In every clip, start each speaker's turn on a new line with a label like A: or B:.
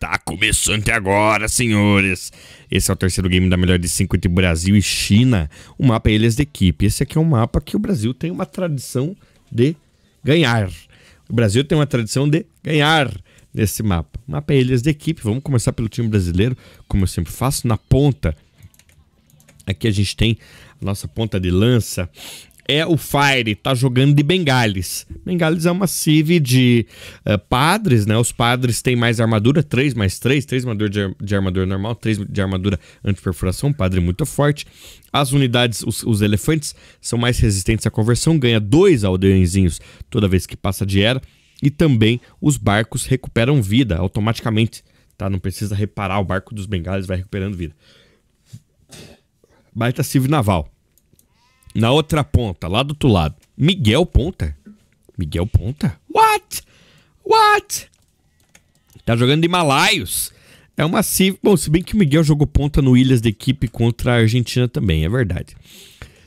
A: Tá começando agora, senhores. Esse é o terceiro game da melhor de 5 entre Brasil e China. O mapa é Ilhas de Equipe. Esse aqui é um mapa que o Brasil tem uma tradição de ganhar. O Brasil tem uma tradição de ganhar nesse mapa. O mapa é Ilhas de Equipe. Vamos começar pelo time brasileiro, como eu sempre faço, na ponta. Aqui a gente tem a nossa ponta de lança, é o Fire, tá jogando de Bengales. Bengales é uma civ de uh, padres, né? Os padres têm mais armadura, 3 mais 3, 3 de, de armadura normal, 3 de armadura antiperfuração, padre muito forte. As unidades, os, os, elefantes, são mais resistentes à conversão, ganha dois aldeõezinhos toda vez que passa de era. E também os barcos recuperam vida automaticamente, tá? Não precisa reparar, o barco dos Bengales vai recuperando vida. Baita civ naval. Na outra ponta, lá do outro lado. Miguel Ponta. Miguel Ponta? What? What? Tá jogando de malaios. É uma cif... Bom, se bem que o Miguel jogou ponta no Ilhas da equipe contra a Argentina também, é verdade.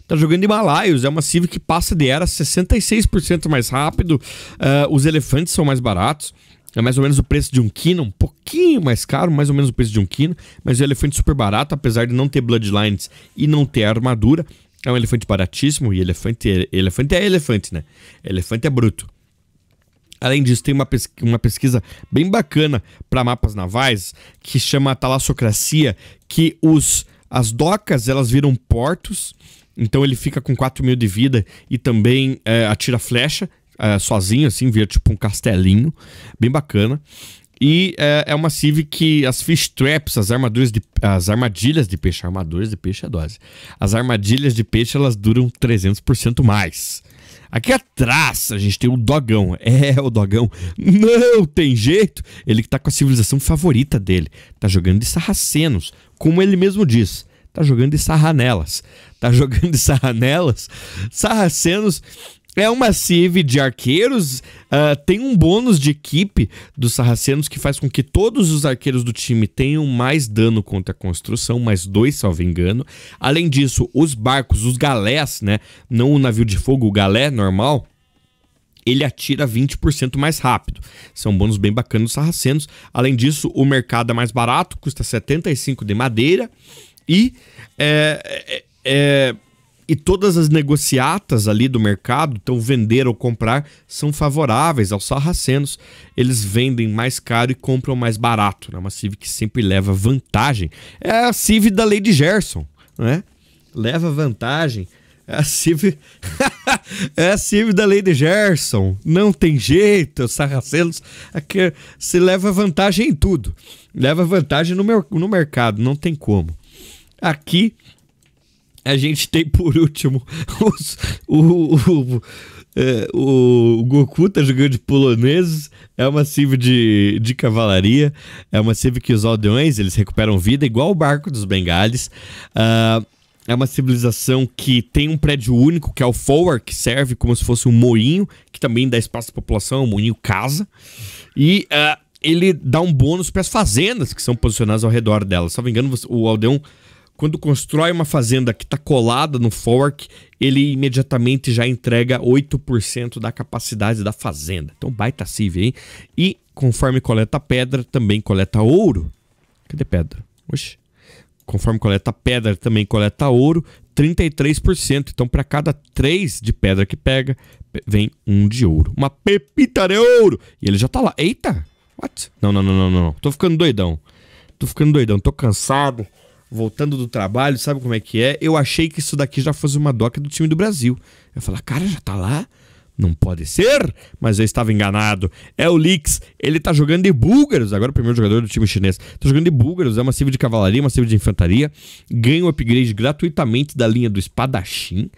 A: Tá jogando de malaios, é uma Civ que passa de era 66% mais rápido. Uh, os elefantes são mais baratos. É mais ou menos o preço de um Kino, um pouquinho mais caro, mais ou menos o preço de um Kino, mas o elefante é super barato, apesar de não ter Bloodlines e não ter armadura. É um elefante baratíssimo e elefante, é, elefante é elefante, né? Elefante é bruto. Além disso, tem uma, pesqu uma pesquisa bem bacana para mapas navais que chama Talassocracia, que os, as docas elas viram portos, então ele fica com 4 mil de vida e também é, atira flecha é, sozinho, assim, vira tipo um castelinho, bem bacana. E é, é uma Civ que as fish traps, as armaduras de, as armadilhas de peixe, armaduras de peixe é dose. As armadilhas de peixe, elas duram 300% mais. Aqui atrás a gente tem o Dogão. É, o Dogão não tem jeito. Ele que tá com a civilização favorita dele. Tá jogando de sarracenos, como ele mesmo diz. Tá jogando de sarranelas. Tá jogando de sarranelas. Sarracenos é uma save de arqueiros, uh, tem um bônus de equipe dos sarracenos que faz com que todos os arqueiros do time tenham mais dano contra a construção, mais dois, salvo engano. Além disso, os barcos, os galés, né? Não o navio de fogo, o galé normal, ele atira 20% mais rápido. São bônus bem bacanas dos sarracenos. Além disso, o mercado é mais barato, custa 75 de madeira e é, é, é e todas as negociatas ali do mercado, então vender ou comprar, são favoráveis aos sarracenos. Eles vendem mais caro e compram mais barato. É né? uma Civic que sempre leva vantagem. É a Civic da Lady Gerson, né? Leva vantagem. É a Civ. é a Civ da Lady Gerson. Não tem jeito, os sarracenos. Aqui, se leva vantagem em tudo. Leva vantagem no, mer no mercado, não tem como. Aqui a gente tem por último os, o, o, é, o, Goku tá jogando de poloneses, é uma civ de, de cavalaria, é uma civ que os aldeões, eles recuperam vida, igual o barco dos bengales. Uh, ah, é uma civilização que tem um prédio único, que é o Forward, que serve como se fosse um moinho, que também dá espaço à população, é um moinho casa. E uh, ele dá um bônus para as fazendas que são posicionadas ao redor dela. Se não me engano, o aldeão quando constrói uma fazenda que está colada no fork, ele imediatamente já entrega 8% da capacidade da fazenda. Então, baita CIV, hein? E conforme coleta pedra, também coleta ouro. Cadê pedra? Oxi. Conforme coleta pedra, também coleta ouro, 33%. Então, para cada 3 de pedra que pega, vem um de ouro. Uma pepita de ouro! E ele já tá lá. Eita! What? Não, não, não, não, não. Tô ficando doidão. Tô ficando doidão. Tô cansado voltando do trabalho, sabe como é que é? Eu achei que isso daqui já fosse uma doca do time do Brasil. Eu falei, ah, cara, já tá lá? Não pode ser, mas eu estava enganado. É o Lix, ele está jogando de búlgaros, agora o primeiro jogador do time chinês. Está jogando de búlgaros, é uma civil de cavalaria, uma civil de infantaria. Ganha o um upgrade gratuitamente da linha do espadachim,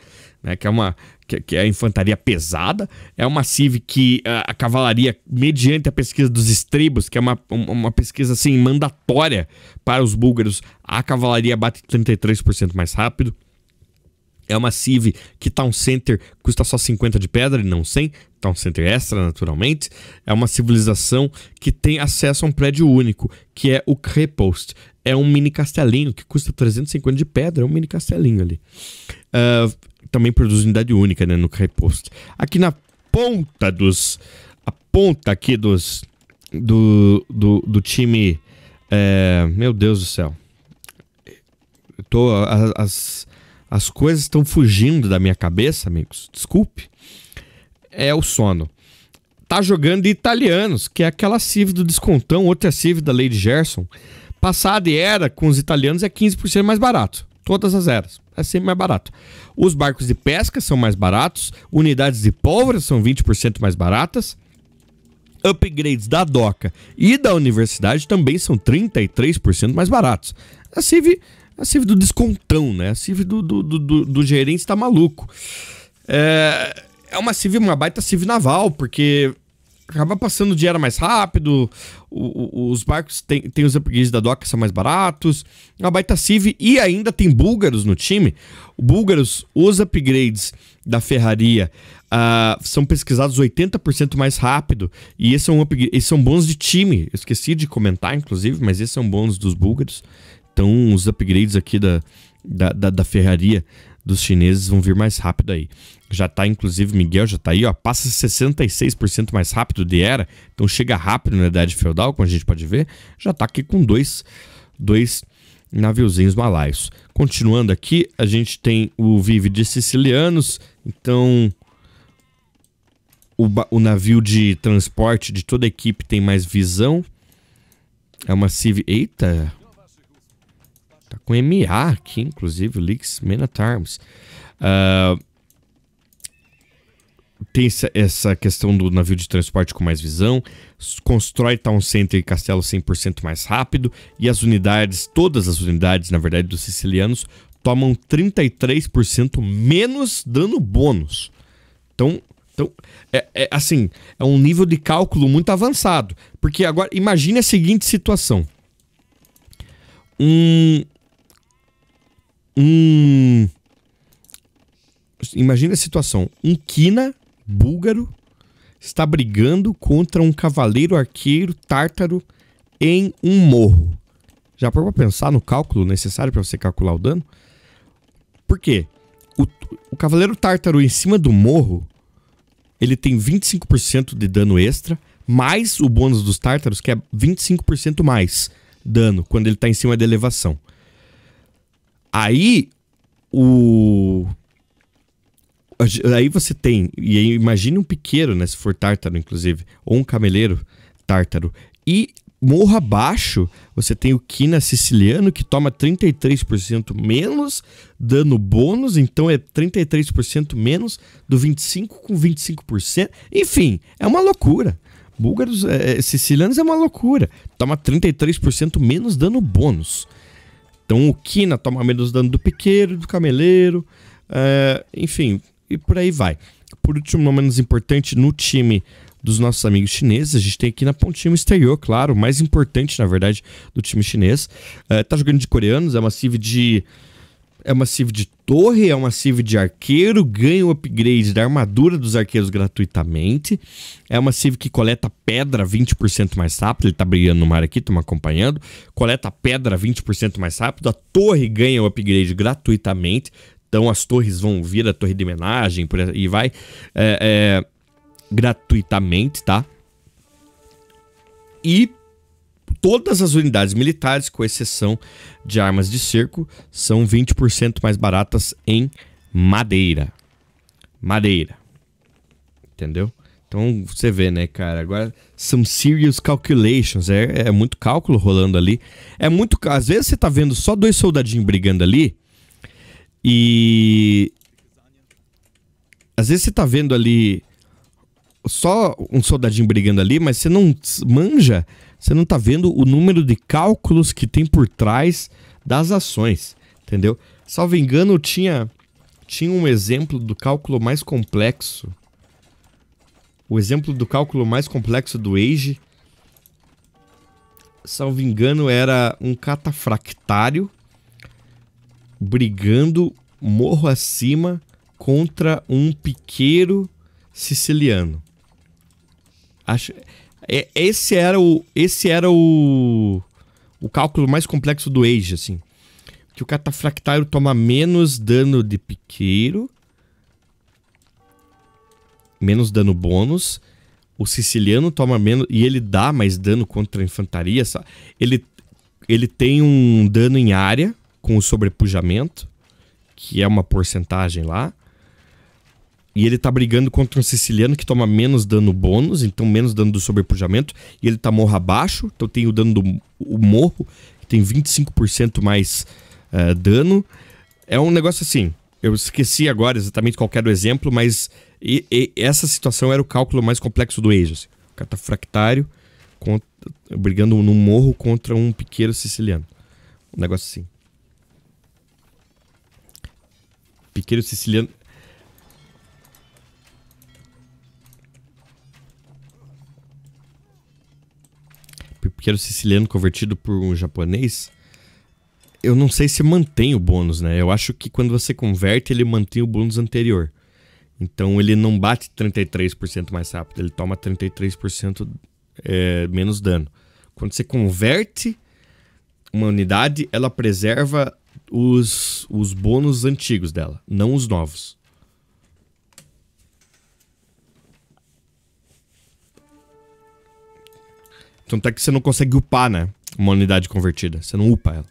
A: né, que é uma que, que é a infantaria pesada. É uma civ que a, ah, a, cavalaria, mediante a pesquisa dos estribos, que é uma, uma pesquisa assim mandatória para os búlgaros, a cavalaria bate 33% mais rápido. É uma Civ que Town tá Center custa só 50 de pedra e não 100. Town tá Center extra, naturalmente. É uma civilização que tem acesso a um prédio único, que é o Crepost. É um mini castelinho que custa 350 de pedra. É um mini castelinho ali. Uh, também produz unidade única né, no Crepost. Aqui na ponta dos... A ponta aqui dos... Do, do, do time... É, meu Deus do céu. Eu tô... As, as as coisas estão fugindo da minha cabeça, amigos, desculpe, é o sono. Tá jogando italianos, que é aquela CIV do descontão, outra CIV da Lady Gerson. Passada e era com os italianos é 15% mais barato. Todas as eras. É sempre mais barato. Os barcos de pesca são mais baratos. Unidades de pólvora são 20% mais baratas upgrades da DOCA e da universidade também são 33% mais baratos. A assim CIV a CIV do descontão, né? A CIV do, do, do, do gerente está maluco. É, é uma CIV, uma baita CIV naval, porque acaba passando o dinheiro mais rápido, o, o, os barcos têm tem os upgrades da DOCA são mais baratos, é uma baita CIV e ainda tem búlgaros no time. O búlgaros, os upgrades da ferraria uh, são pesquisados 80% mais rápido e esses são, esses são bons de time. Eu esqueci de comentar, inclusive, mas esses é são bons dos búlgaros. Então, os upgrades aqui da, da, da, da ferraria dos chineses vão vir mais rápido aí. Já tá, inclusive, Miguel já tá aí, ó. Passa 66% mais rápido de era. Então chega rápido na Idade Feudal, como a gente pode ver. Já tá aqui com dois, dois naviozinhos malaios. Continuando aqui, a gente tem o Vive de Sicilianos. Então, o, o navio de transporte de toda a equipe tem mais visão. É uma Civ... Eita, com MA aqui, inclusive, Leaks Men at Arms. Uh, ah, tem essa questão do navio de transporte com mais visão, constrói Town Center e Castelo 100% mais rápido, e as unidades, todas as unidades, na verdade, dos sicilianos, tomam 33% menos dano bônus. Então, então é, é, assim, é um nível de cálculo muito avançado. Porque agora, imagine a seguinte situação. Um, um. Imagina a situação. Um quina búlgaro está brigando contra um cavaleiro arqueiro tártaro em um morro. Já para pensar no cálculo necessário para você calcular o dano? Por quê? O, o cavaleiro tártaro em cima do morro, ele tem 25% de dano extra, mais o bônus dos tártaros, que é 25% mais dano quando ele está em cima da elevação. Aí o aí você tem, e aí imagine um piqueiro, né, se for tártaro inclusive, ou um cameleiro tártaro. E morra abaixo, você tem o quina siciliano que toma 33% menos dano bônus, então é 33% menos do 25 com 25%. Enfim, é uma loucura. Búlgaros, é, é sicilianos é uma loucura. Toma 33% menos dano bônus. Então o Kina toma menos dano do piqueiro, do cameleiro, é, enfim, e por aí vai. Por último, não menos importante, no time dos nossos amigos chineses, a gente tem aqui na pontinha o exterior, claro, o mais importante, na verdade, do time chinês. É, tá jogando de coreanos, é uma civ de é uma Civ de torre, é uma Civ de arqueiro, ganha o upgrade da armadura dos arqueiros gratuitamente. É uma Civ que coleta pedra 20% mais rápido, ele tá brilhando no mar aqui, estamos acompanhando. Coleta pedra 20% mais rápido, a torre ganha o upgrade gratuitamente. Então as torres vão vir a torre de homenagem e vai é, é, gratuitamente, tá? E todas as unidades militares, com exceção de armas de cerco, são 20% mais baratas em madeira. Madeira. Entendeu? Então você vê, né, cara? Agora são serious calculations. É, é muito cálculo rolando ali. É muito. Às vezes você tá vendo só dois soldadinhos brigando ali. E. Às vezes você tá vendo ali só um soldadinho brigando ali, mas você não manja você não está vendo o número de cálculos que tem por trás das ações, entendeu? Salvo engano, tinha, tinha um exemplo do cálculo mais complexo. O exemplo do cálculo mais complexo do Age, salvo engano, era um catafractário brigando morro acima contra um piqueiro siciliano. Acho, é, esse era o esse era o, o cálculo mais complexo do Age, assim. Que o catafractário toma menos dano de piqueiro, menos dano bônus. O siciliano toma menos e ele dá mais dano contra a infantaria, Ele ele tem um dano em área com o sobrepujamento, que é uma porcentagem lá. E ele tá brigando contra um siciliano que toma menos dano bônus, então menos dano do sobrepujamento. E ele tá morro abaixo, então tem o dano do o morro, que tem 25% mais uh, dano. É um negócio assim. Eu esqueci agora exatamente qual era o exemplo, mas e, e, essa situação era o cálculo mais complexo do Aegis. Assim. O cara tá fractário, contra, brigando num morro contra um piqueiro siciliano. Um negócio assim. Piqueiro siciliano. barqueiro siciliano convertido por um japonês, eu não sei se mantém o bônus, né? Eu acho que quando você converte, ele mantém o bônus anterior. Então ele não bate 33% mais rápido, ele toma 33% é, menos dano. Quando você converte uma unidade, ela preserva os, os bônus antigos dela, não os novos. Tanto é que você não consegue upar, né? Uma unidade convertida. Você não upa ela.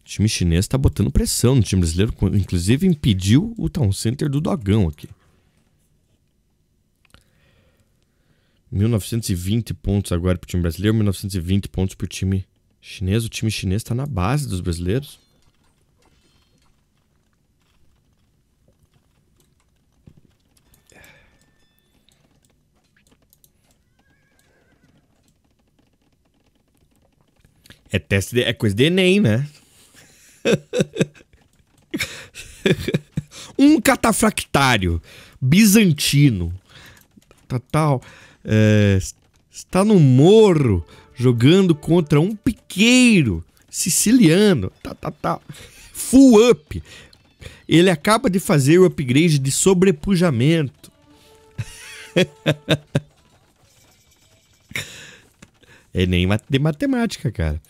A: O time chinês tá botando pressão no time brasileiro. Inclusive impediu o Town Center do Dogão aqui. 1920 pontos agora pro time brasileiro, 1920 pontos pro time chinês. O time chinês tá na base dos brasileiros. É teste de, é coisa de Enem, né? um catafractário bizantino tá, tal é, está no morro jogando contra um piqueiro siciliano tá, tá, tá. full up ele acaba de fazer o upgrade de sobrepujamento é nem de matemática cara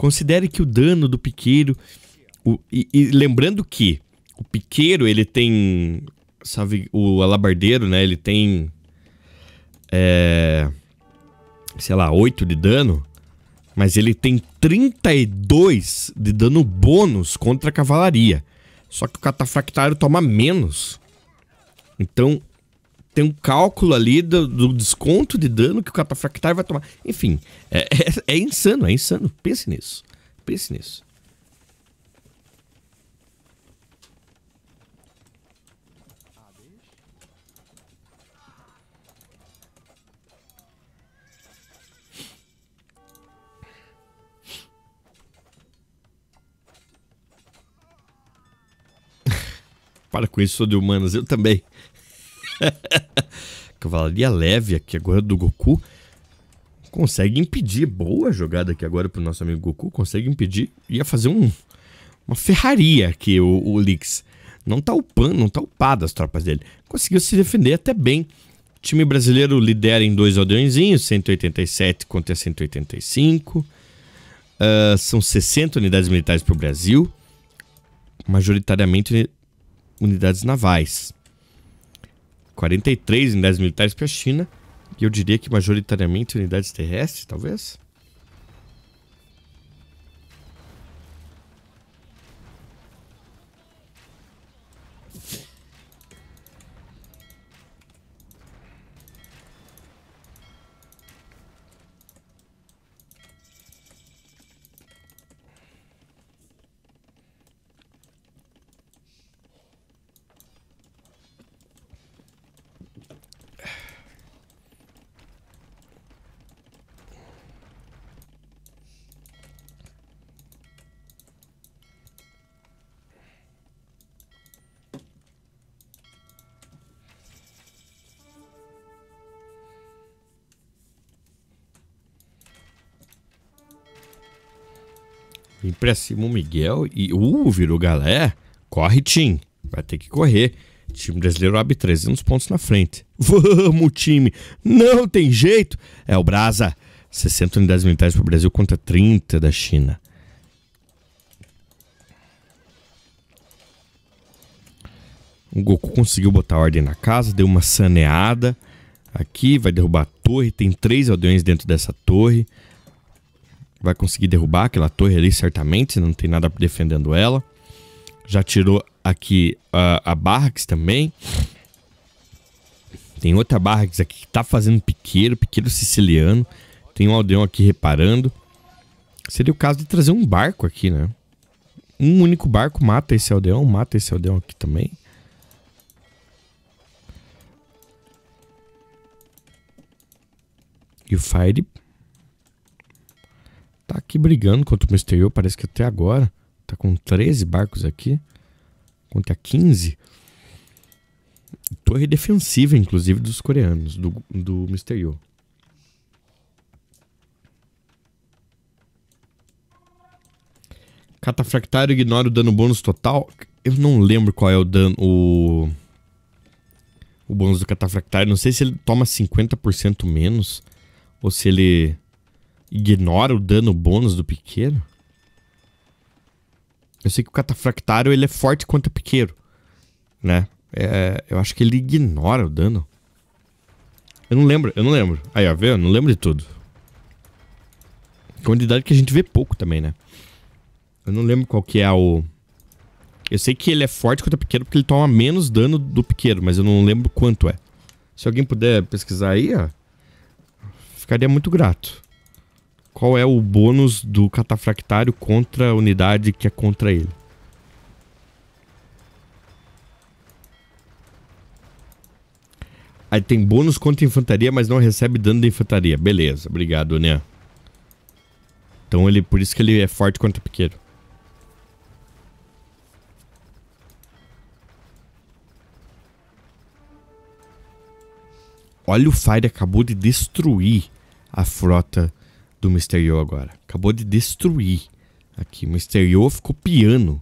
A: Considere que o dano do piqueiro. O, e, e, lembrando que o piqueiro, ele tem. Sabe, o alabardeiro, né? Ele tem. É, sei lá, 8 de dano. Mas ele tem 32 de dano bônus contra a cavalaria. Só que o catafractário toma menos. Então, tem um cálculo ali do, do desconto de dano que o Catafractar vai tomar. Enfim, é, é, é insano, é insano. Pense nisso. Pense nisso. Para com isso, sou de humanas, eu também. Cavalaria leve aqui agora do Goku. Consegue impedir. Boa jogada aqui agora pro nosso amigo Goku. Consegue impedir. Ia fazer um, uma ferraria aqui o, o Lix. Não tá upando, não tá upado as tropas dele. Conseguiu se defender até bem. O time brasileiro lidera em dois aldeõezinhos, 187 contra 185. Uh, ah, são 60 unidades militares para o Brasil, majoritariamente unidades navais. 43 unidades militares para a China, e eu diria que majoritariamente unidades terrestres, talvez? Empréstimo Miguel e uh, virou galé. Corre, Tim. Vai ter que correr. O time brasileiro abre 300 pontos na frente. Vamos, time. Não tem jeito. É o Brasa. 60 unidades militares para o Brasil contra 30 da China. O Goku conseguiu botar ordem na casa, deu uma saneada. Aqui vai derrubar a torre. Tem três aldeões dentro dessa torre vai conseguir derrubar aquela torre ali, certamente, não tem nada defendendo ela. Já tirou aqui uh, a Barracks também. Tem outra Barracks aqui que tá fazendo piqueiro, piqueiro siciliano. Tem um aldeão aqui reparando. Seria o caso de trazer um barco aqui, né? Um único barco mata esse aldeão, mata esse aldeão aqui também. E o Fire tá aqui brigando contra o Mysterio, parece que até agora. Tá com 13 barcos aqui. Contra 15. Torre defensiva, inclusive, dos coreanos, do, do Mysterio. Catafractário ignora o dano bônus total. Eu não lembro qual é o dano. O, o bônus do catafractário. Não sei se ele toma 50% menos. Ou se ele Ignora o dano bônus do piqueiro? Eu sei que o catafractário ele é forte quanto o piqueiro, né? É, eu acho que ele ignora o dano. Eu não lembro, eu não lembro. Aí, ó, vê? Eu não lembro de tudo. Quantidade que a gente vê pouco também, né? Eu não lembro qual que é o... Eu sei que ele é forte contra pequeno porque ele toma menos dano do pequeno, mas eu não lembro quanto é. Se alguém puder pesquisar aí, ó, ficaria muito grato qual é o bônus do catafractário contra a unidade que é contra ele. Aí tem bônus contra infantaria, mas não recebe dano da infantaria. Beleza, obrigado, né? Então ele, por isso que ele é forte contra pequeno. Olha o Fire acabou de destruir a frota do Misterio agora. Acabou de destruir aqui. o Misterio. ficou piano.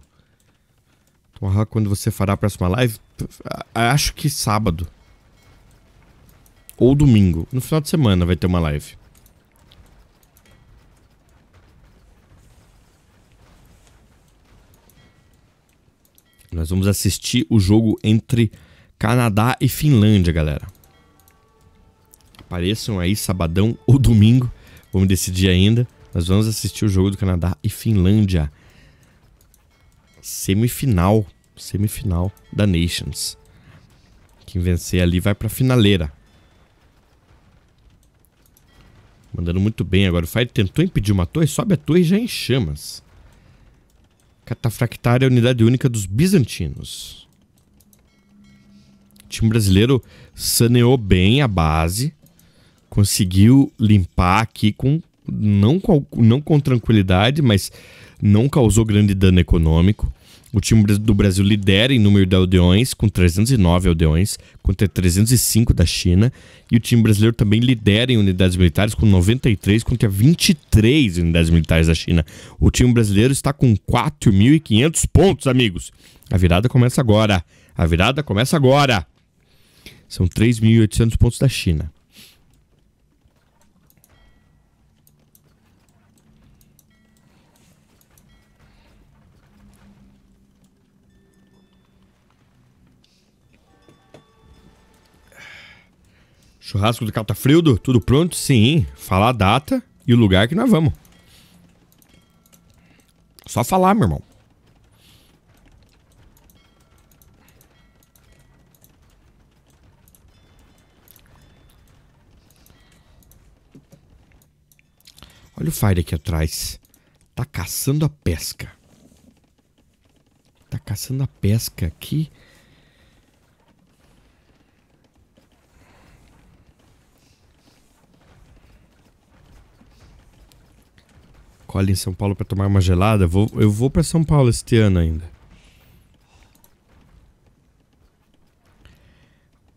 A: Então, quando você fará a próxima live? Acho que sábado. Ou domingo. No final de semana vai ter uma live. Nós vamos assistir o jogo entre Canadá e Finlândia, galera. Apareçam aí sabadão ou domingo Vamos decidir ainda. Nós vamos assistir o jogo do Canadá e Finlândia. Semifinal. Semifinal da Nations. Quem vencer ali vai pra finaleira. Mandando muito bem agora. O Fire tentou impedir uma torre, sobe a torre já é em chamas. Catafractária é a unidade única dos bizantinos. O time brasileiro saneou bem a base conseguiu limpar aqui com não com, não com tranquilidade, mas não causou grande dano econômico. O time do Brasil lidera em número de aldeões, com 309 aldeões, contra 305 da China. E o time brasileiro também lidera em unidades militares, com 93 contra 23 unidades militares da China. O time brasileiro está com 4.500 pontos, amigos. A virada começa agora. A virada começa agora. São 3.800 pontos da China. Churrasco do Catafrildo, tudo pronto? Sim. Falar a data e o lugar que nós vamos. Só falar, meu irmão. Olha o Fire aqui atrás. Tá caçando a pesca. Tá caçando a pesca aqui. ali em São Paulo para tomar uma gelada. Vou, eu vou para São Paulo este ano ainda.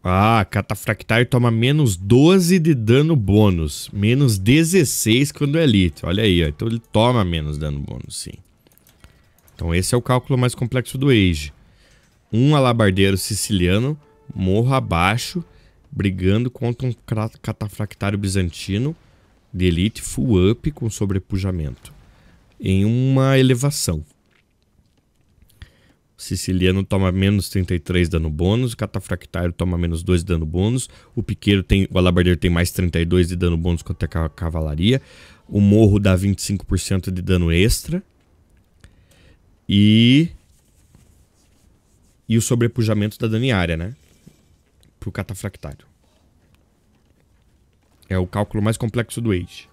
A: Ah, catafractário toma menos 12 de dano bônus. Menos 16 quando é elite. Olha aí, ó. então ele toma menos dano bônus, sim. Então esse é o cálculo mais complexo do Age. Um alabardeiro siciliano, morro abaixo, brigando contra um catafractário bizantino de elite full up com sobrepujamento em uma elevação. O siciliano toma menos 33 dano bônus, o catafractário toma menos 2 de dano bônus, o piqueiro tem, o alabardeiro tem mais 32 de dano bônus contra a cavalaria, o morro dá 25% de dano extra e e o sobrepujamento da dano área, né? Pro catafractário é o cálculo mais complexo do Age.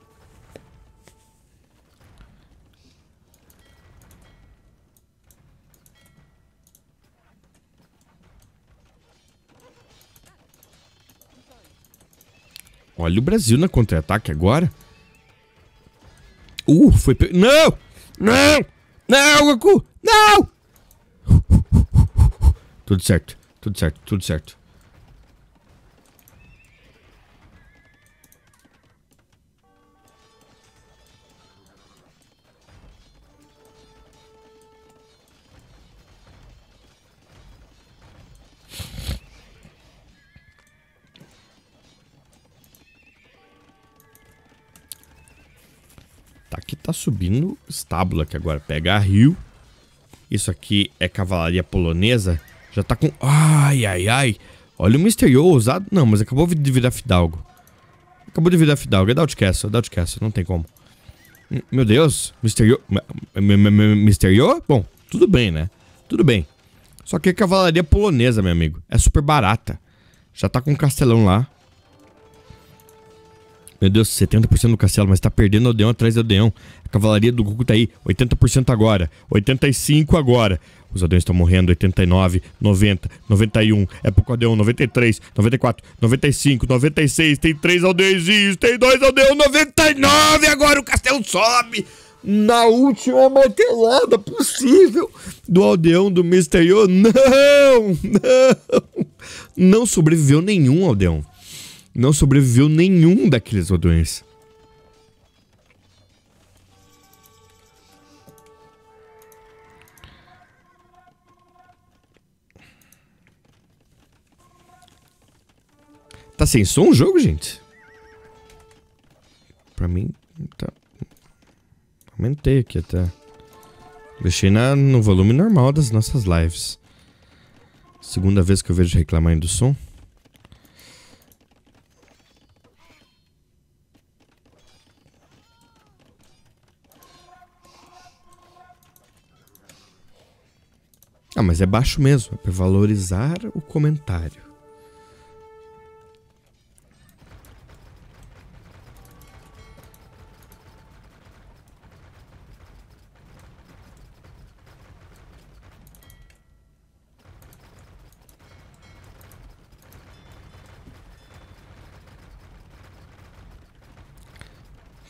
A: Olha o Brasil na contra-ataque agora. Uh, foi... Pe... Não! Não! Não, Goku! Não! Tudo certo, tudo certo, tudo certo. tá subindo estábulo aqui agora. Pega a rio. Isso aqui é cavalaria polonesa. Já tá com... Ai, ai, ai. Olha o Mr. Yo ousado. Não, mas acabou de virar fidalgo. Acabou de virar fidalgo. É da Outcast. é da Outcast. Não tem como. Hum, meu Deus. Mr. Yo... Mr. Yo? Bom, tudo bem, né? Tudo bem. Só que é cavalaria polonesa, meu amigo. É super barata. Já tá com um castelão lá. Meu Deus, 70% do castelo, mas tá perdendo o Odeon atrás do Odeon. A cavalaria do Goku tá aí, 80% agora, 85% agora. Os Odeões estão morrendo, 89, 90, 91, é pouco Odeon, 93, 94, 95, 96, tem 3 aldeões, tem 2 aldeões, 99, agora o castelo sobe! na última martelada possível do aldeão do Misterio. Não! Não! Não sobreviveu nenhum aldeão não sobreviveu nenhum daqueles odões. Tá sem som o jogo, gente? Pra mim, tá... Aumentei aqui até. Deixei na, no volume normal das nossas lives. Segunda vez que eu vejo reclamar do som. Ah, mas é baixo mesmo, é para valorizar o comentário.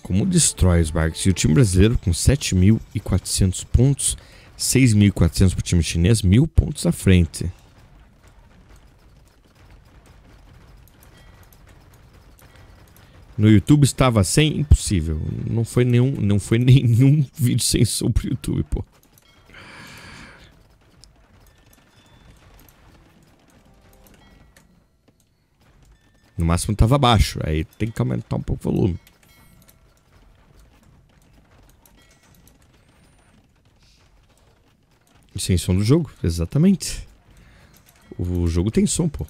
A: como destrói os barcos. E o time brasileiro, com 7.400 pontos, 6.400 para o time chinês, mil pontos à frente. No YouTube estava sem, impossível. Não foi nenhum, não foi nenhum vídeo sem som o YouTube, pô. No máximo estava baixo, aí tem que aumentar um pouco o volume. Sem som do jogo, exatamente. O jogo tem som, pô.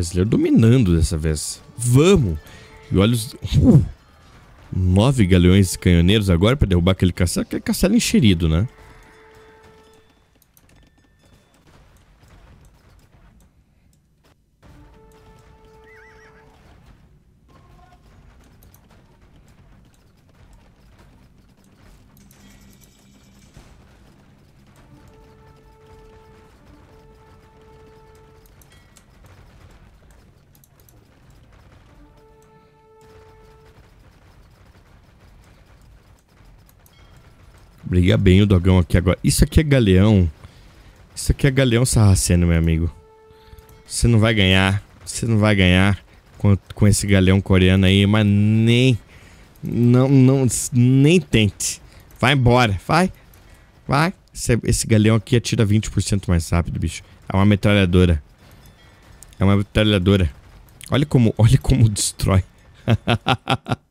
A: Brasileiro dominando dessa vez. Vamos! E olha os... Uh! nove galeões canhoneiros agora para derrubar aquele castelo. Aquele castelo encherido, né? Briga bem o dogão aqui agora. Isso aqui é galeão. Isso aqui é galeão sarraceno, meu amigo. Você não vai ganhar. Você não vai ganhar com, com esse galeão coreano aí, mas nem. Não, não, nem tente. Vai embora, vai. Vai. Esse, esse galeão aqui atira 20% mais rápido, bicho. É uma metralhadora. É uma metralhadora. Olha como, olha como destrói.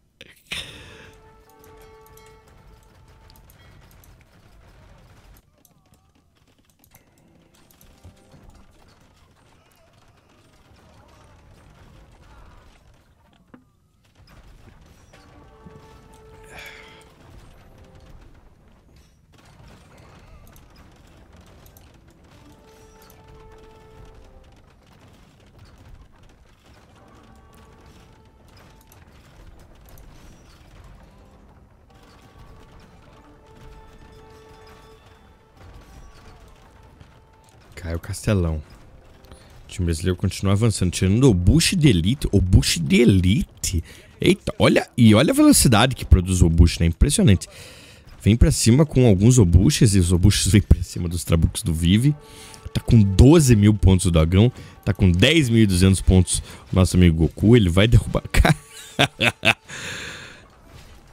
A: Caiu o castelão. O time brasileiro continua avançando, tirando o Bush de Elite. O Bush de Elite. Eita, olha, e olha a velocidade que produz o Obush, né? Impressionante. Vem pra cima com alguns Obushes e os Obushes vêm pra cima dos Trabucos do Vive. Tá com 12 mil pontos o Dagão, Tá com 10.200 pontos o nosso amigo Goku. Ele vai derrubar.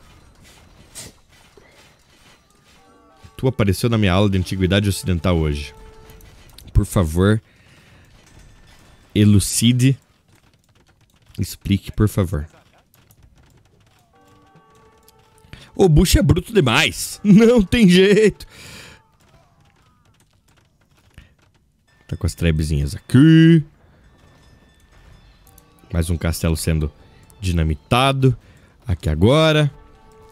A: tu apareceu na minha aula de Antiguidade Ocidental hoje por favor, elucide. Explique, por favor. O Bush é bruto demais. Não tem jeito. Tá com as trebezinhas aqui. Mais um castelo sendo dinamitado. Aqui agora.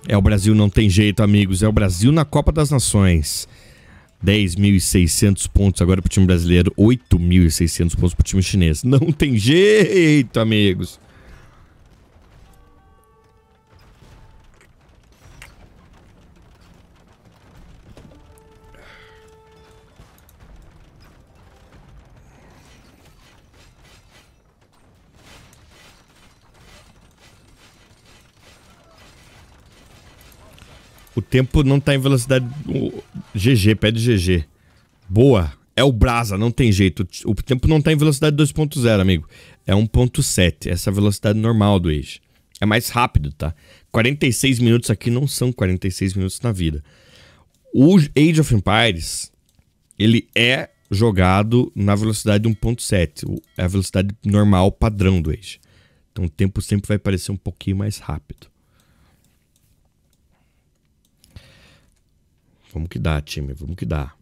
A: É o Brasil, não tem jeito, amigos. É o Brasil na Copa das Nações. 10.600 pontos agora para o time brasileiro, 8.600 pontos para o time chinês. Não tem jeito, amigos. O tempo não está em velocidade GG, pede GG. Boa. É o Brasa, não tem jeito. O tempo não tá em velocidade 2.0, amigo. É 1.7, essa é a velocidade normal do Age. É mais rápido, tá? 46 minutos aqui não são 46 minutos na vida. O Age of Empires, ele é jogado na velocidade 1.7. É a velocidade normal, padrão do Age. Então o tempo sempre vai parecer um pouquinho mais rápido. Vamos que dá, time, vamos que dá.